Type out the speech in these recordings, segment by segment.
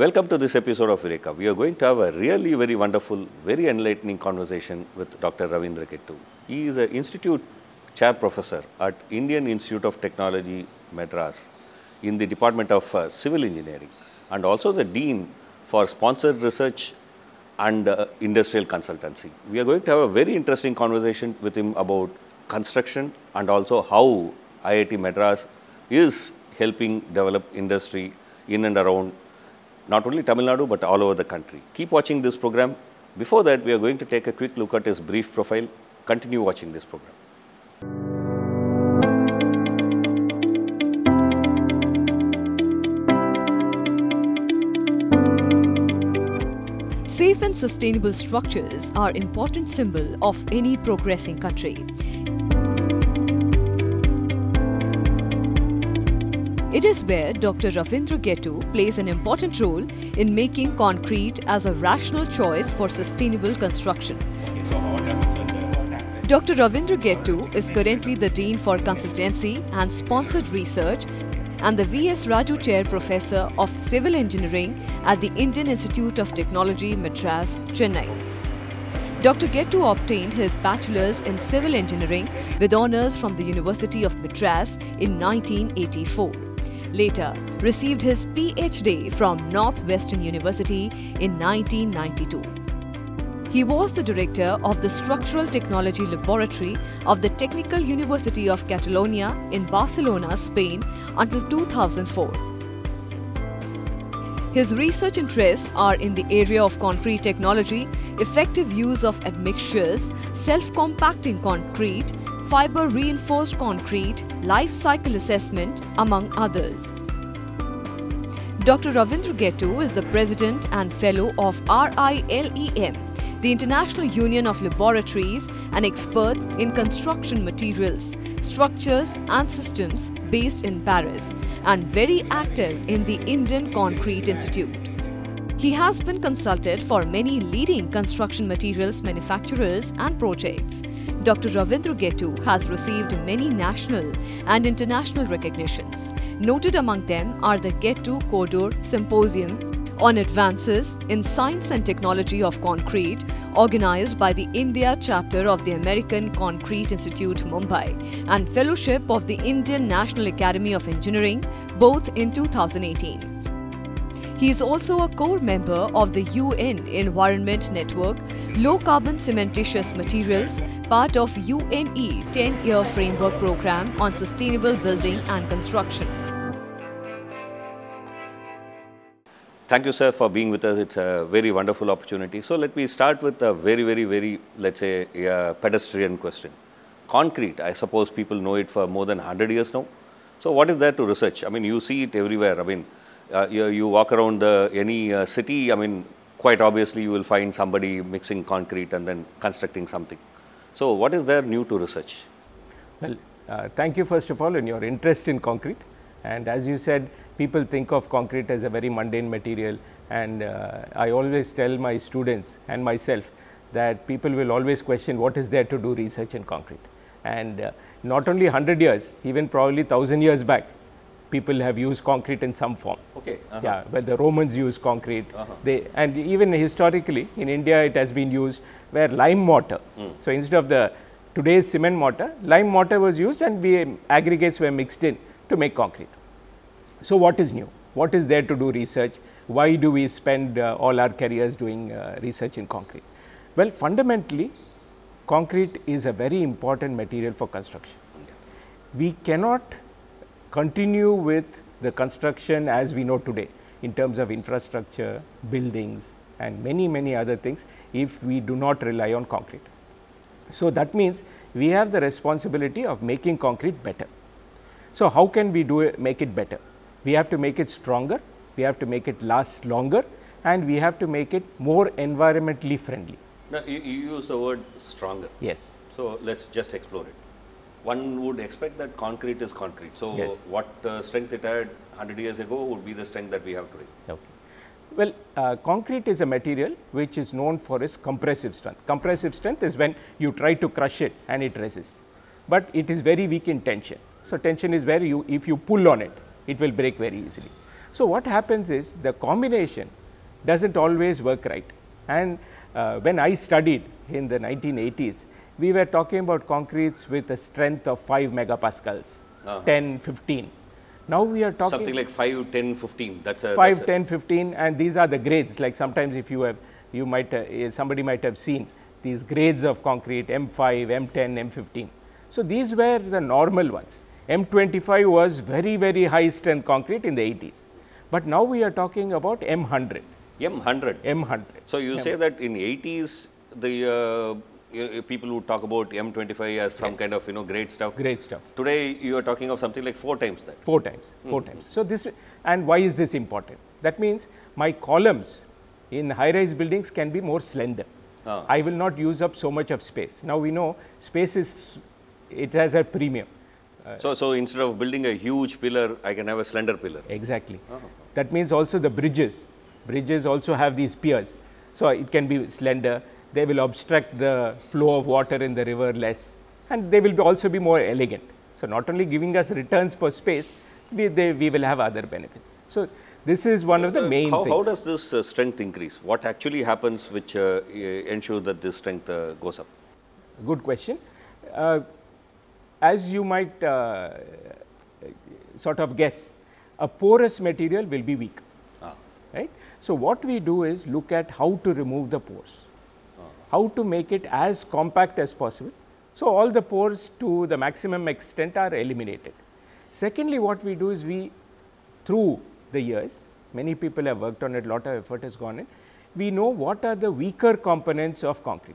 Welcome to this episode of Eureka. We are going to have a really very wonderful, very enlightening conversation with Dr. Ravindra Kettu. He is an institute chair professor at Indian Institute of Technology, Madras in the Department of uh, Civil Engineering and also the Dean for Sponsored Research and uh, Industrial Consultancy. We are going to have a very interesting conversation with him about construction and also how IIT Madras is helping develop industry in and around not only Tamil Nadu but all over the country. Keep watching this program. Before that, we are going to take a quick look at his brief profile. Continue watching this program. Safe and sustainable structures are important symbol of any progressing country. It is where Dr. Ravindra Getu plays an important role in making concrete as a rational choice for sustainable construction. Dr. Ravindra Getu is currently the Dean for Consultancy and Sponsored Research and the V.S. Raju Chair Professor of Civil Engineering at the Indian Institute of Technology, Madras, Chennai. Dr. Getu obtained his Bachelor's in Civil Engineering with honours from the University of Madras in 1984 later received his PhD from Northwestern University in 1992. He was the director of the Structural Technology Laboratory of the Technical University of Catalonia in Barcelona, Spain until 2004. His research interests are in the area of concrete technology, effective use of admixtures, self-compacting concrete, fiber-reinforced concrete, life cycle assessment, among others. Dr. Ravindra Getu is the President and Fellow of RILEM, the International Union of Laboratories, an expert in construction materials, structures and systems based in Paris and very active in the Indian Concrete Institute. He has been consulted for many leading construction materials manufacturers and projects. Dr. Ravindra Getu has received many national and international recognitions. Noted among them are the Getu Kodor Symposium on Advances in Science and Technology of Concrete, organized by the India chapter of the American Concrete Institute, Mumbai, and Fellowship of the Indian National Academy of Engineering, both in 2018. He is also a core member of the UN Environment Network, Low Carbon Cementitious Materials, part of UNE 10-year framework program on sustainable building and construction. Thank you, sir, for being with us. It's a very wonderful opportunity. So let me start with a very, very, very, let's say, pedestrian question. Concrete, I suppose people know it for more than 100 years now. So what is there to research? I mean, you see it everywhere. I mean, uh, you, you, walk around the, any uh, city, I mean, quite obviously you will find somebody mixing concrete and then constructing something. So what is there new to research? Well, uh, thank you first of all in your interest in concrete. And as you said, people think of concrete as a very mundane material and uh, I always tell my students and myself that people will always question what is there to do research in concrete. And uh, not only 100 years, even probably 1000 years back, people have used concrete in some form. Okay. Uh -huh. Yeah, but the Romans used concrete. Uh -huh. They and even historically in India it has been used where lime mortar. Mm. So instead of the today's cement mortar, lime mortar was used and we aggregates were mixed in to make concrete. So, what is new? What is there to do research? Why do we spend uh, all our careers doing uh, research in concrete? Well, fundamentally, concrete is a very important material for construction. We cannot continue with the construction as we know today in terms of infrastructure, buildings and many, many other things if we do not rely on concrete. So, that means we have the responsibility of making concrete better. So, how can we do it, make it better? We have to make it stronger, we have to make it last longer and we have to make it more environmentally friendly. Now, you, you use the word stronger. Yes. So, let us just explore it. One would expect that concrete is concrete. So, yes. what uh, strength it had 100 years ago would be the strength that we have today. Okay. Well, uh, concrete is a material which is known for its compressive strength. Compressive strength is when you try to crush it and it resists, but it is very weak in tension. So, tension is where you, if you pull on it, it will break very easily. So, what happens is the combination does not always work right and uh, when I studied in the 1980s, we were talking about concretes with a strength of 5 megapascals, uh -huh. 10, 15. Now we are talking something like 5, 10, 15. That's a 5, that's 10, 15, and these are the grades. Like sometimes if you have, you might, uh, eh, somebody might have seen these grades of concrete M5, M10, M15. So these were the normal ones. M25 was very, very high strength concrete in the 80s. But now we are talking about M100. M100? M100. So you M100. say that in 80s, the uh, people would talk about M25 as some yes. kind of, you know, great stuff. Great stuff. Today, you are talking of something like four times that. Four times, hmm. four mm -hmm. times. So this, and why is this important? That means my columns in high-rise buildings can be more slender. Ah. I will not use up so much of space. Now we know space is, it has a premium. Uh, so, so instead of building a huge pillar, I can have a slender pillar. Exactly. Oh. That means also the bridges. Bridges also have these piers. So it can be slender. They will obstruct the flow of water in the river less. And they will be also be more elegant. So not only giving us returns for space, we, they, we will have other benefits. So this is one of the uh, main how, things. How does this uh, strength increase? What actually happens which uh, ensures that this strength uh, goes up? Good question. Uh, as you might uh, sort of guess, a porous material will be weak. Ah. Right? So, what we do is look at how to remove the pores, ah. how to make it as compact as possible. So, all the pores to the maximum extent are eliminated. Secondly, what we do is we through the years, many people have worked on it, lot of effort has gone in, we know what are the weaker components of concrete.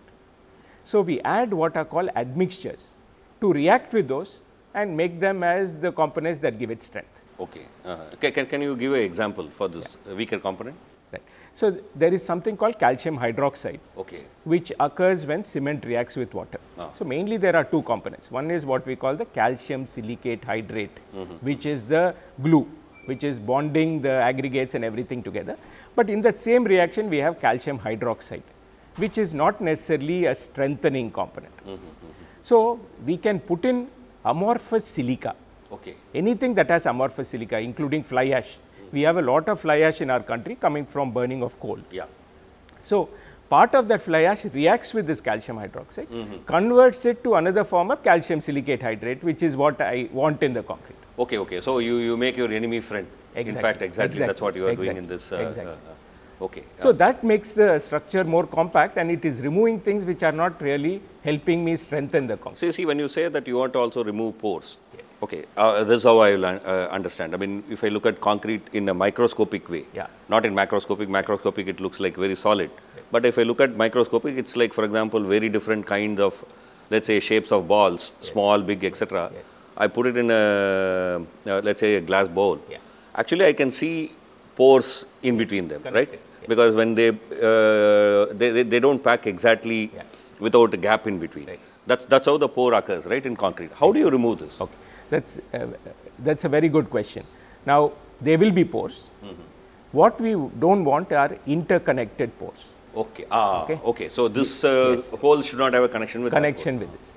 So, we add what are called admixtures to react with those and make them as the components that give it strength. Okay. Uh, can, can you give an example for this yeah. weaker component? Right. So, there is something called calcium hydroxide, okay. which occurs when cement reacts with water. Ah. So, mainly there are two components. One is what we call the calcium silicate hydrate, mm -hmm. which is the glue, which is bonding the aggregates and everything together. But in that same reaction, we have calcium hydroxide, which is not necessarily a strengthening component. Mm -hmm. So we can put in amorphous silica. Okay. Anything that has amorphous silica, including fly ash. Mm. We have a lot of fly ash in our country coming from burning of coal. Yeah. So part of that fly ash reacts with this calcium hydroxide, mm -hmm. converts it to another form of calcium silicate hydrate, which is what I want in the concrete. Okay, okay. So you, you make your enemy friend. Exactly. In fact, exactly, exactly. that's what you are exactly. doing in this. Uh, exactly. Uh, uh Okay. So that makes the structure more compact and it is removing things which are not really helping me strengthen the concrete. So see when you say that you want to also remove pores. Yes. Okay. Uh, this is how I uh, understand. I mean if I look at concrete in a microscopic way. Yeah. Not in macroscopic. Macroscopic it looks like very solid. But if I look at microscopic it's like for example very different kinds of let's say shapes of balls, yes. small, big, etc. Yes. I put it in a, uh, let's say a glass bowl. Yeah. Actually, I can see pores in between them, Connected. right? because when they, uh, they, they, they, don't pack exactly yeah. without a gap in between. Right. That's, that's how the pore occurs, right, in concrete. How do you remove this? Okay. That's, uh, that's a very good question. Now, there will be pores. Mm -hmm. What we don't want are interconnected pores. Okay. Ah, okay. okay. So, this uh, yes. hole should not have a connection with Connection with this.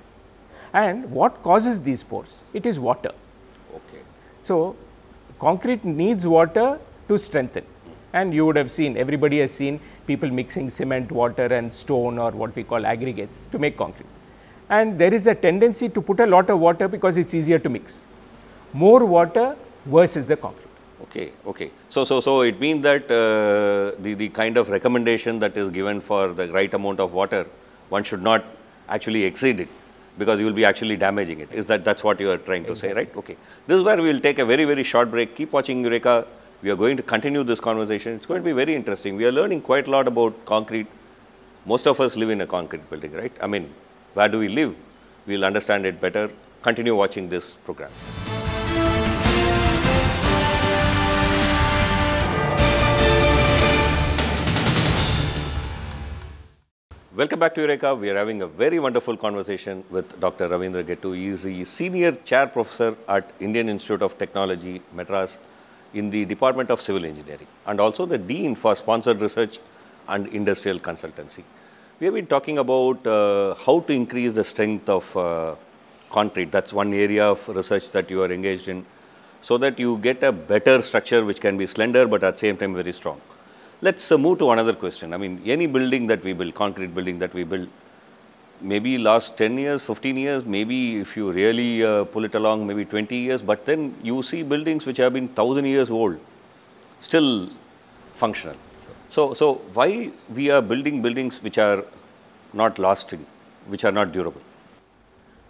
And what causes these pores? It is water. Okay. So, concrete needs water to strengthen and you would have seen, everybody has seen people mixing cement, water and stone or what we call aggregates to make concrete. And there is a tendency to put a lot of water because it's easier to mix. More water versus the concrete. Okay, okay. So, so, so it means that uh, the, the kind of recommendation that is given for the right amount of water, one should not actually exceed it because you will be actually damaging it. Is that that's what you are trying to exactly. say, right? Okay. This is where we will take a very, very short break. Keep watching Eureka. We are going to continue this conversation. It's going to be very interesting. We are learning quite a lot about concrete. Most of us live in a concrete building, right? I mean, where do we live? We'll understand it better. Continue watching this program. Welcome back to Eureka. We are having a very wonderful conversation with Dr. Ravindra Getu. He is the Senior Chair Professor at Indian Institute of Technology, Madras in the Department of Civil Engineering and also the Dean for sponsored research and industrial consultancy. We have been talking about uh, how to increase the strength of uh, concrete. That's one area of research that you are engaged in so that you get a better structure which can be slender but at the same time very strong. Let's uh, move to another question. I mean, any building that we build, concrete building that we build, maybe last 10 years, 15 years, maybe if you really uh, pull it along, maybe 20 years, but then you see buildings which have been 1000 years old, still functional. Sure. So, so why we are building buildings which are not lasting, which are not durable?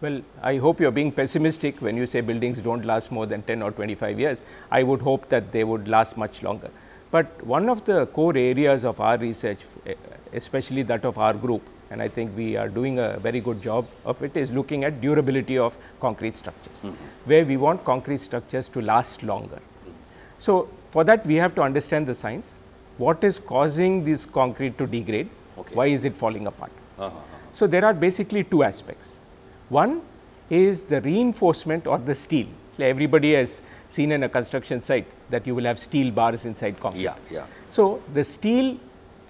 Well, I hope you're being pessimistic when you say buildings don't last more than 10 or 25 years. I would hope that they would last much longer. But one of the core areas of our research, especially that of our group, and I think we are doing a very good job of it, is looking at durability of concrete structures, mm -hmm. where we want concrete structures to last longer. So, for that we have to understand the science, what is causing this concrete to degrade, okay. why is it falling apart. Uh -huh. Uh-huh. So, there are basically two aspects. One is the reinforcement or the steel. Everybody has seen in a construction site that you will have steel bars inside concrete. Yeah, yeah. So, the steel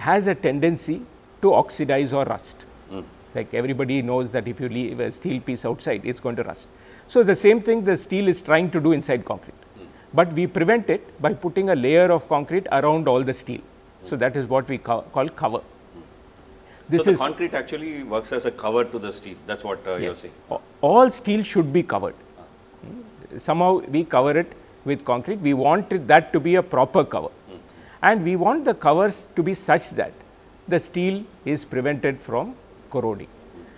has a tendency to oxidize or rust. Mm. Like everybody knows that if you leave a steel piece outside, it's going to rust. So the same thing the steel is trying to do inside concrete. Mm. But we prevent it by putting a layer of concrete around all the steel. Mm. So that is what we co call cover. This so the concrete actually works as a cover to the steel. That's what uh, yes. you're saying. All steel should be covered. Somehow we cover it with concrete. We want that to be a proper cover. And we want the covers to be such that the steel is prevented from corroding.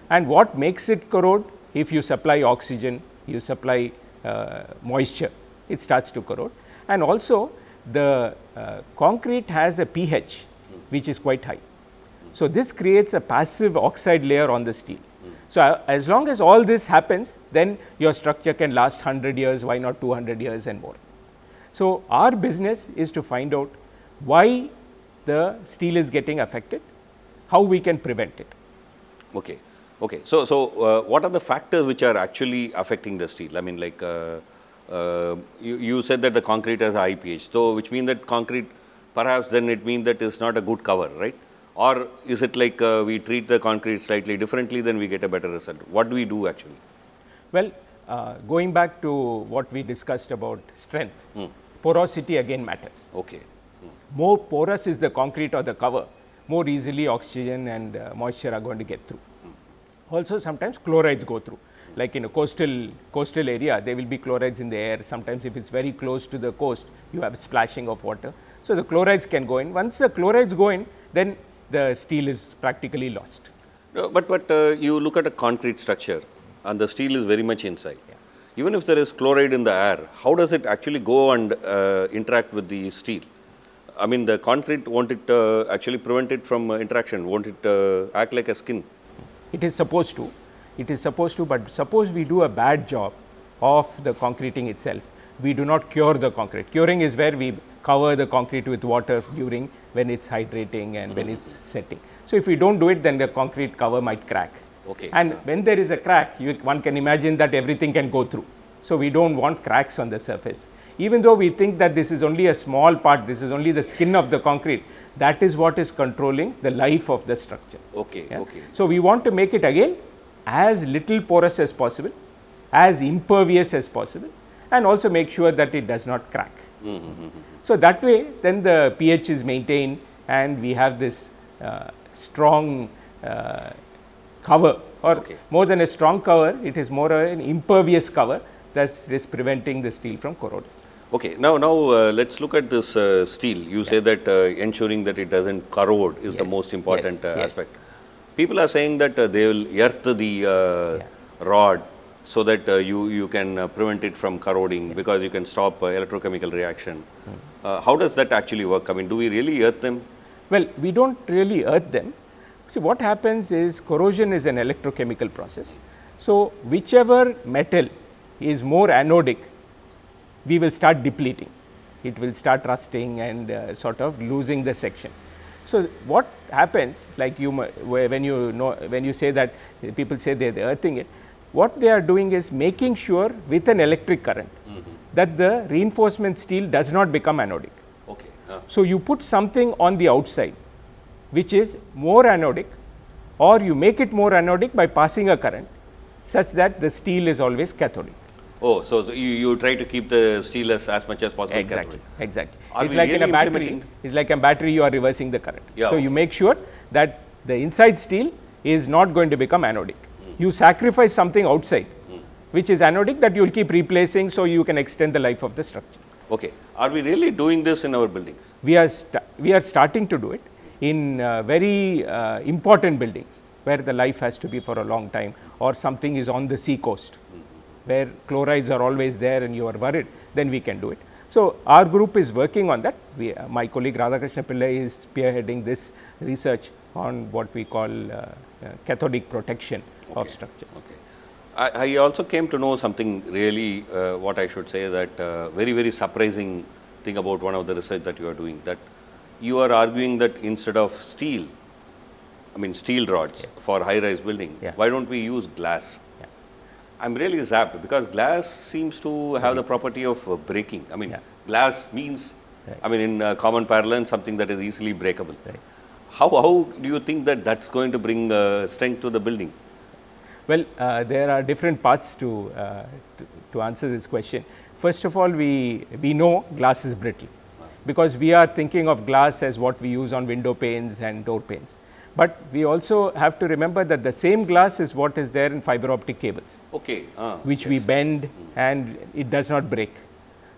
And what makes it corrode? If you supply oxygen, you supply uh, moisture, it starts to corrode. And also the uh, concrete has a pH which is quite high. So, this creates a passive oxide layer on the steel. So, uh, as long as all this happens, then your structure can last 100 years, why not 200 years and more. So, our business is to find out why the steel is getting affected, how we can prevent it. Okay. Okay. So, so uh, what are the factors which are actually affecting the steel? I mean, like uh, uh, you, you said that the concrete has high pH, so which means that concrete perhaps then it means that it's not a good cover, right? Or is it like uh, we treat the concrete slightly differently, then we get a better result? What do we do actually? Well, uh, going back to what we discussed about strength, mm. porosity again matters. Okay more porous is the concrete or the cover, more easily oxygen and uh, moisture are going to get through. Also sometimes chlorides go through, like in a coastal, coastal area there will be chlorides in the air, sometimes if it is very close to the coast you have splashing of water. So, the chlorides can go in, once the chlorides go in then the steel is practically lost. No, but but uh, you look at a concrete structure and the steel is very much inside. Yeah. Even if there is chloride in the air, how does it actually go and uh, interact with the steel? I mean, the concrete won't it uh, actually prevent it from uh, interaction? Won't it uh, act like a skin? It is supposed to. It is supposed to, but suppose we do a bad job of the concreting itself. We do not cure the concrete. Curing is where we cover the concrete with water during when it's hydrating and when it's mm-hmm. setting. So if we don't do it, then the concrete cover might crack. Okay. And when there is a crack, you, one can imagine that everything can go through. So we don't want cracks on the surface even though we think that this is only a small part, this is only the skin of the concrete, that is what is controlling the life of the structure. Okay, yeah? okay. So, we want to make it again as little porous as possible, as impervious as possible and also make sure that it does not crack. Mm -hmm. So, that way then the pH is maintained and we have this uh, strong uh, cover or okay. more than a strong cover, it is more an impervious cover that is preventing the steel from corroding. Okay, now, now uh, let's look at this uh, steel. You yeah. say that uh, ensuring that it doesn't corrode is yes. the most important yes. Uh, yes. aspect. People are saying that uh, they will earth the uh, yeah. rod so that you, you can prevent it from corroding yeah. because you can stop electrochemical reaction. Mm. how does that actually work? I mean, do we really earth them? Well, we don't really earth them. See, what happens is corrosion is an electrochemical process. So, whichever metal is more anodic we will start depleting. It will start rusting and uh, sort of losing the section. So what happens, like you when you know when you say that people say they are earthing it, what they are doing is making sure with an electric current mm -hmm. that the reinforcement steel does not become anodic. Okay. Huh. So you put something on the outside which is more anodic or you make it more anodic by passing a current such that the steel is always cathodic. Oh, so, so you, you try to keep the steel as, as much as possible. Exactly, exactly. Are it's like really in a battery. It's like a battery. You are reversing the current. Yeah, so okay. you make sure that the inside steel is not going to become anodic. Mm. You sacrifice something outside, mm. which is anodic that you will keep replacing, so you can extend the life of the structure. Okay. Are we really doing this in our buildings? We are we are starting to do it in uh, very uh, important buildings where the life has to be for a long time or something is on the sea coast where chlorides are always there and you are worried, then we can do it. So, our group is working on that. We, uh, my colleague Radhakrishna Pillai is spearheading this research on what we call uh, uh cathodic protection okay. of structures. Okay. I, I, also came to know something really uh, what I should say that uh, very, very surprising thing about one of the research that you are doing that you are arguing that instead of steel, I mean steel rods yes. for high rise building, yeah. why don't we use glass? I'm really zapped because glass seems to have the property of uh, breaking. I mean, yeah. glass means, right. I mean, in uh, common parlance, something that is easily breakable. Right. How, how do you think that that's going to bring uh, strength to the building? Well, uh, there are different parts to, uh, to, to answer this question. First of all, we we know glass is brittle because we are thinking of glass as what we use on window panes and door panes. But we also have to remember that the same glass is what is there in fiber optic cables. Okay. Uh, which yes. we bend hmm. and it does not break.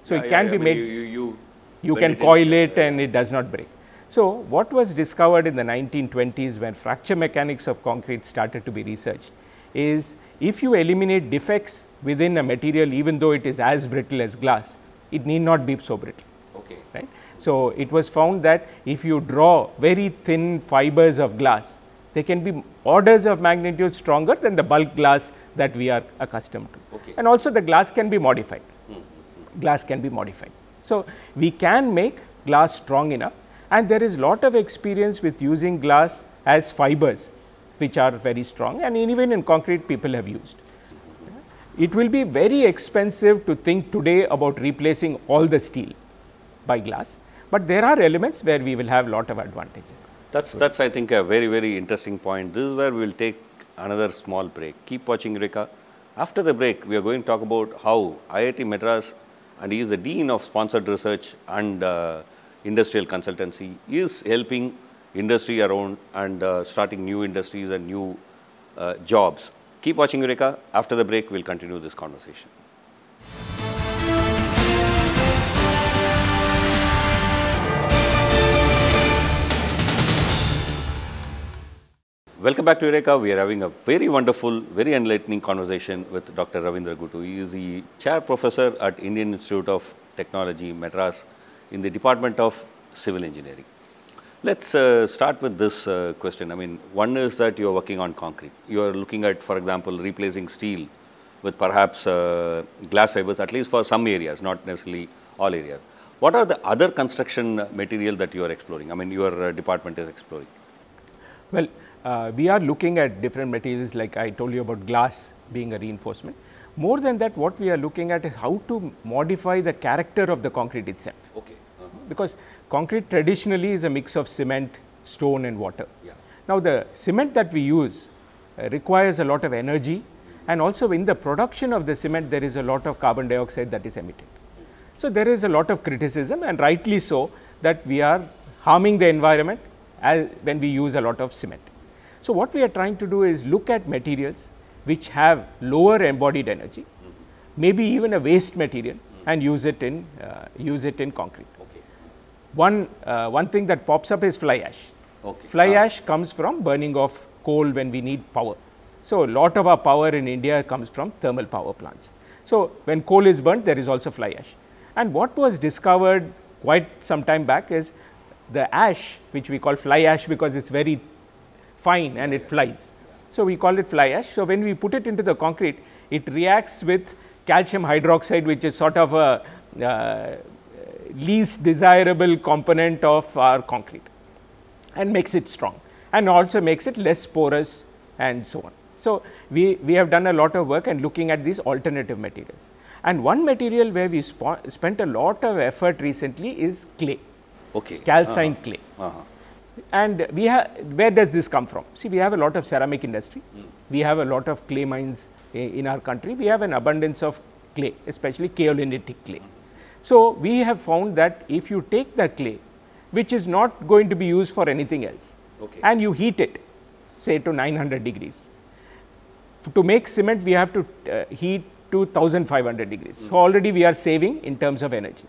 So yeah, it can yeah, be made. You, you, you, you can it coil it yeah, and it does not break. So what was discovered in the 1920s when fracture mechanics of concrete started to be researched is if you eliminate defects within a material even though it is as brittle as glass, it need not be so brittle. Okay. Right? So, it was found that if you draw very thin fibers of glass, they can be orders of magnitude stronger than the bulk glass that we are accustomed to. Okay. And also the glass can be modified, mm -hmm. glass can be modified. So, we can make glass strong enough and there is lot of experience with using glass as fibers which are very strong and even in concrete people have used. It will be very expensive to think today about replacing all the steel by glass but there are elements where we will have lot of advantages. That's, that's I think a very, very interesting point. This is where we will take another small break. Keep watching Rika. After the break, we are going to talk about how IIT Madras and he is the Dean of Sponsored Research and uh, Industrial Consultancy is helping industry around and uh, starting new industries and new uh, jobs. Keep watching Eureka. After the break, we'll continue this conversation. Welcome back to Eureka. We are having a very wonderful, very enlightening conversation with Dr. Ravindra Gutu. He is the chair professor at Indian Institute of Technology, Madras, in the Department of Civil Engineering. Let's uh, start with this uh, question. I mean, one is that you are working on concrete. You are looking at, for example, replacing steel with perhaps uh, glass fibers, at least for some areas, not necessarily all areas. What are the other construction material that you are exploring? I mean, your uh, department is exploring. Well, uh, we are looking at different materials like I told you about glass being a reinforcement. More than that, what we are looking at is how to modify the character of the concrete itself. Okay. Uh -huh. Because concrete traditionally is a mix of cement, stone and water. Yeah. Now, the cement that we use uh, requires a lot of energy mm -hmm. and also in the production of the cement there is a lot of carbon dioxide that is emitted. Mm -hmm. So, there is a lot of criticism and rightly so that we are harming the environment as when we use a lot of cement. So, what we are trying to do is look at materials which have lower embodied energy, maybe even a waste material and use it in, uh, use it in concrete. Okay. One, uh, one thing that pops up is fly ash. Okay. Fly ah. ash comes from burning of coal when we need power. So, a lot of our power in India comes from thermal power plants. So, when coal is burnt, there is also fly ash. And what was discovered quite some time back is the ash, which we call fly ash because it is very fine and it flies. So, we call it fly ash. So, when we put it into the concrete, it reacts with calcium hydroxide which is sort of a uh, least desirable component of our concrete and makes it strong and also makes it less porous and so on. So, we, we have done a lot of work and looking at these alternative materials. And one material where we spent a lot of effort recently is clay, okay. calcined uh -huh. clay. Uh -huh and we have where does this come from see we have a lot of ceramic industry mm. we have a lot of clay mines in our country we have an abundance of clay especially kaolinitic clay so we have found that if you take that clay which is not going to be used for anything else okay. and you heat it say to 900 degrees to make cement we have to uh, heat to 1500 degrees mm. so already we are saving in terms of energy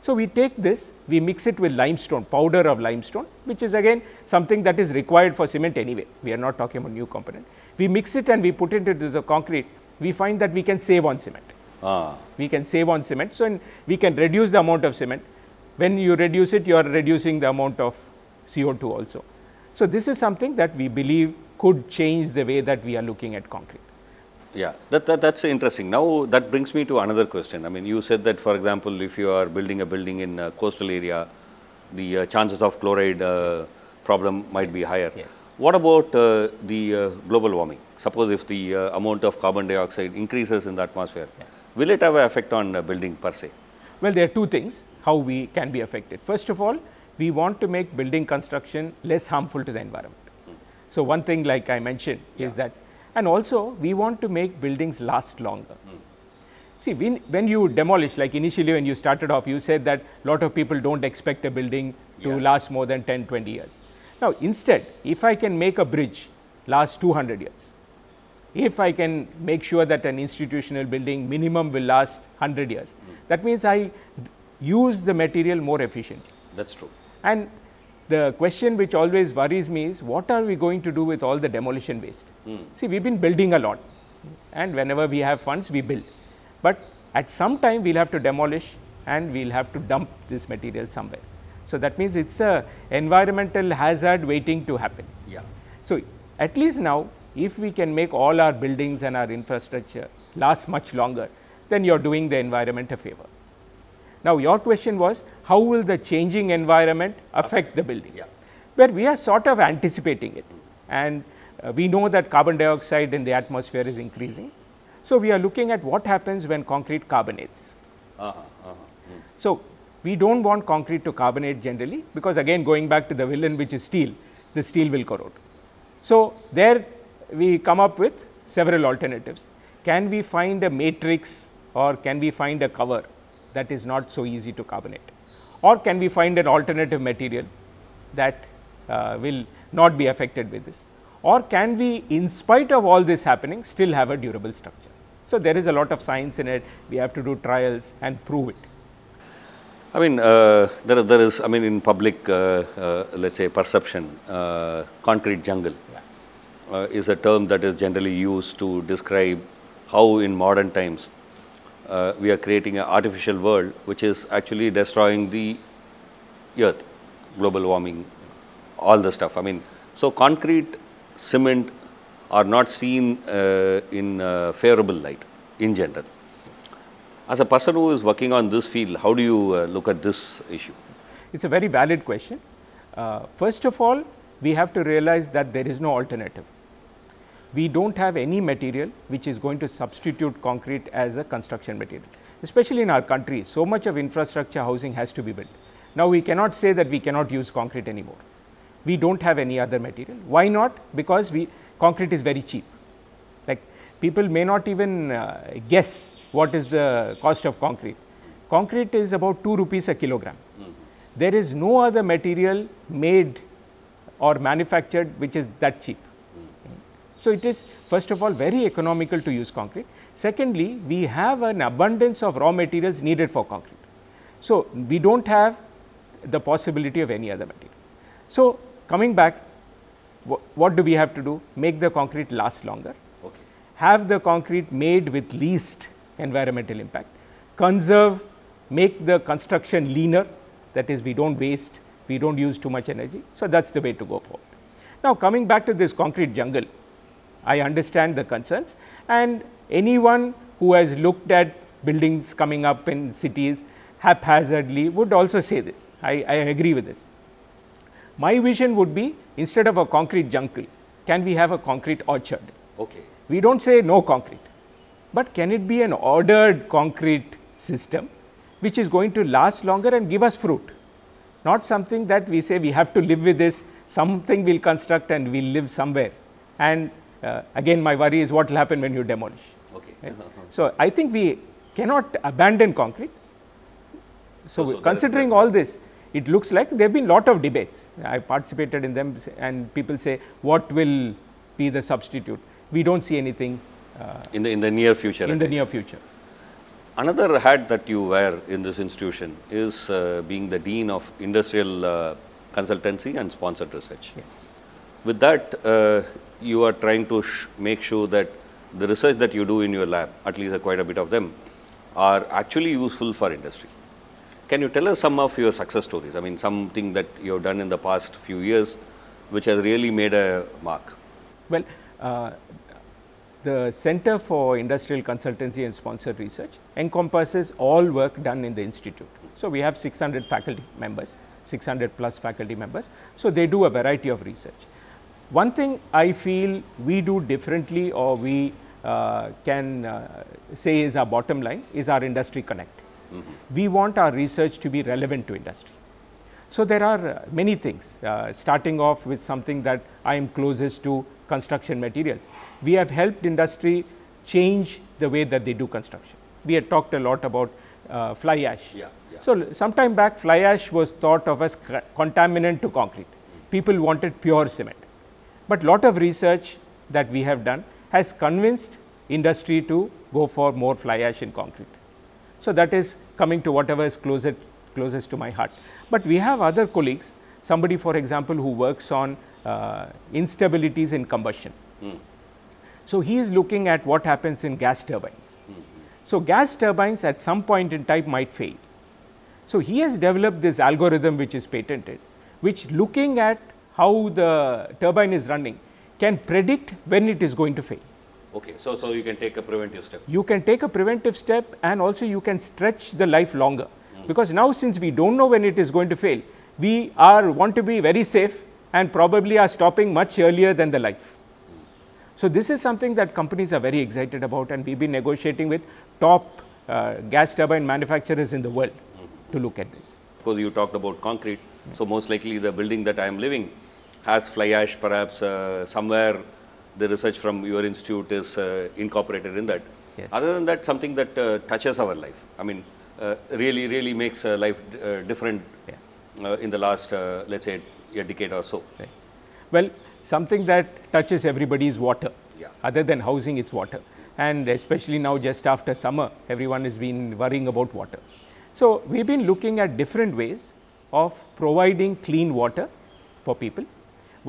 so, we take this, we mix it with limestone, powder of limestone, which is again something that is required for cement anyway. We are not talking about new component. We mix it and we put it into the concrete. We find that we can save on cement. Ah. We can save on cement. So, we can reduce the amount of cement. When you reduce it, you are reducing the amount of CO2 also. So, this is something that we believe could change the way that we are looking at concrete. Yeah, that, that, that's interesting. Now, that brings me to another question. I mean, you said that, for example, if you are building a building in a coastal area, the uh, chances of chloride uh, yes. problem might yes. be higher. Yes. What about uh, the uh, global warming? Suppose if the uh, amount of carbon dioxide increases in the atmosphere, yeah. will it have an effect on building per se? Well, there are two things how we can be affected. First of all, we want to make building construction less harmful to the environment. Mm. So, one thing like I mentioned yeah. is that and also, we want to make buildings last longer. Mm. See, when, when you demolish, like initially when you started off, you said that a lot of people don't expect a building to yeah. last more than 10, 20 years. Now, instead, if I can make a bridge last 200 years, if I can make sure that an institutional building minimum will last 100 years, mm. that means I use the material more efficiently. That's true. And the question which always worries me is what are we going to do with all the demolition waste? Mm. See, we've been building a lot and whenever we have funds, we build. But at some time, we'll have to demolish and we'll have to dump this material somewhere. So that means it's a environmental hazard waiting to happen. Yeah. So at least now, if we can make all our buildings and our infrastructure last much longer, then you're doing the environment a favor. Now, your question was how will the changing environment affect the building? Yeah. But we are sort of anticipating it and uh, we know that carbon dioxide in the atmosphere is increasing. So, we are looking at what happens when concrete carbonates. Uh -huh, uh -huh. Mm. So, we do not want concrete to carbonate generally because again going back to the villain which is steel, the steel will corrode. So, there we come up with several alternatives. Can we find a matrix or can we find a cover that is not so easy to carbonate or can we find an alternative material that uh, will not be affected by this or can we in spite of all this happening still have a durable structure. So, there is a lot of science in it we have to do trials and prove it. I mean uh, there, there is I mean in public uh, uh let us say perception uh, concrete jungle yeah. Uh, is a term that is generally used to describe how in modern times uh, we are creating an artificial world which is actually destroying the earth, global warming, all the stuff. I mean, so concrete, cement are not seen uh, in uh, favorable light in general. As a person who is working on this field, how do you uh, look at this issue? It's a very valid question. Uh, first of all, we have to realize that there is no alternative we don't have any material which is going to substitute concrete as a construction material. Especially in our country, so much of infrastructure housing has to be built. Now, we cannot say that we cannot use concrete anymore. We don't have any other material. Why not? Because we concrete is very cheap. Like people may not even uh, guess what is the cost of concrete. Concrete is about 2 rupees a kilogram. Mm -hmm. There is no other material made or manufactured which is that cheap. So, it is first of all very economical to use concrete. Secondly, we have an abundance of raw materials needed for concrete. So, we do not have the possibility of any other material. So, coming back, what do we have to do? Make the concrete last longer, okay. have the concrete made with least environmental impact, conserve, make the construction leaner, that is we do not waste, we do not use too much energy. So, that is the way to go forward. Now, coming back to this concrete jungle, I understand the concerns and anyone who has looked at buildings coming up in cities haphazardly would also say this. I, I agree with this. My vision would be instead of a concrete jungle, can we have a concrete orchard? Okay. We do not say no concrete, but can it be an ordered concrete system which is going to last longer and give us fruit? Not something that we say we have to live with this, something we will construct and we will live somewhere. And uh, again, my worry is what will happen when you demolish. Okay. Right? so I think we cannot abandon concrete. So, so considering all this, it looks like there have been lot of debates. I participated in them and people say what will be the substitute. We do not see anything. Uh, in, the, in the near future. In the near future. Another hat that you wear in this institution is uh, being the Dean of Industrial uh, Consultancy and Sponsored Research. Yes. With that, uh, you are trying to make sure that the research that you do in your lab, at least a quite a bit of them, are actually useful for industry. Can you tell us some of your success stories? I mean, something that you have done in the past few years, which has really made a mark. Well, uh, the Center for Industrial Consultancy and Sponsored Research encompasses all work done in the institute. So, we have 600 faculty members, 600 plus faculty members. So, they do a variety of research. One thing I feel we do differently or we uh, can uh, say is our bottom line is our industry connect. Mm -hmm. We want our research to be relevant to industry. So there are uh, many things, uh, starting off with something that I am closest to construction materials. We have helped industry change the way that they do construction. We had talked a lot about uh, fly ash. Yeah, yeah. So sometime back, fly ash was thought of as contaminant to concrete. Mm. People wanted pure cement. But lot of research that we have done has convinced industry to go for more fly ash in concrete. So, that is coming to whatever is closest, closest to my heart. But we have other colleagues, somebody for example, who works on uh, instabilities in combustion. Mm. So, he is looking at what happens in gas turbines. Mm -hmm. So, gas turbines at some point in time might fail. So, he has developed this algorithm which is patented, which looking at how the turbine is running can predict when it is going to fail. Okay, so, so you can take a preventive step. You can take a preventive step and also you can stretch the life longer. Mm. Because now since we don't know when it is going to fail, we are want to be very safe and probably are stopping much earlier than the life. Hmm. So this is something that companies are very excited about and we've been negotiating with top uh, gas turbine manufacturers in the world mm. to look at this. Because you talked about concrete, so most likely the building that I am living as fly ash perhaps uh, somewhere the research from your institute is uh, incorporated in that. Yes. Other than that, something that uh, touches our life. I mean, really, really makes life different yeah. in the last, let's say, a decade or so. Right. Well, something that touches everybody is water. Yeah. Other than housing, it's water. And especially now, just after summer, everyone has been worrying about water. So, we've been looking at different ways of providing clean water for people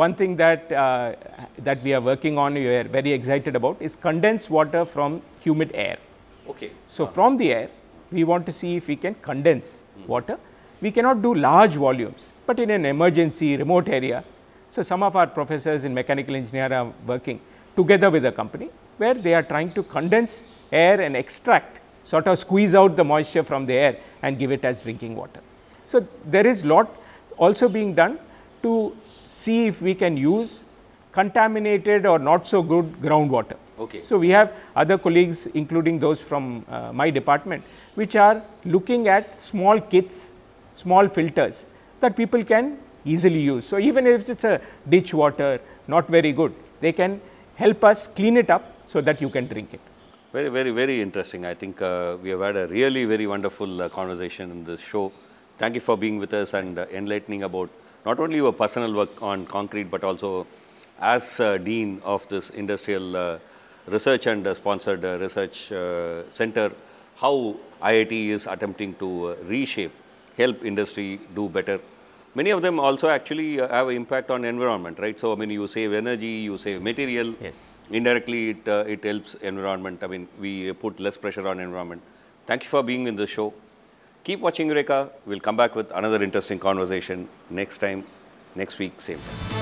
one thing that, uh, that we are working on, we are very excited about is condensed water from humid air. Okay. So, from the air, we want to see if we can condense mm. water. We cannot do large volumes, but in an emergency remote area. So, some of our professors in mechanical engineering are working together with a company where they are trying to condense air and extract, sort of squeeze out the moisture from the air and give it as drinking water. So, there is lot also being done to see if we can use contaminated or not so good groundwater. Okay. So, we have other colleagues including those from uh, my department which are looking at small kits, small filters that people can easily use. So, even if it is a ditch water not very good, they can help us clean it up so that you can drink it. Very, very, very interesting. I think uh, we have had a really very wonderful uh, conversation in this show. Thank you for being with us and uh, enlightening about not only your personal work on concrete, but also as uh, Dean of this industrial uh, research and uh, sponsored research uh, center, how IIT is attempting to uh, reshape, help industry do better. Many of them also actually uh, have impact on environment, right? So, I mean, you save energy, you save material. Yes. Indirectly, it, it helps environment. I mean, we put less pressure on environment. Thank you for being in the show. Keep watching Eureka. We'll come back with another interesting conversation next time, next week, same time.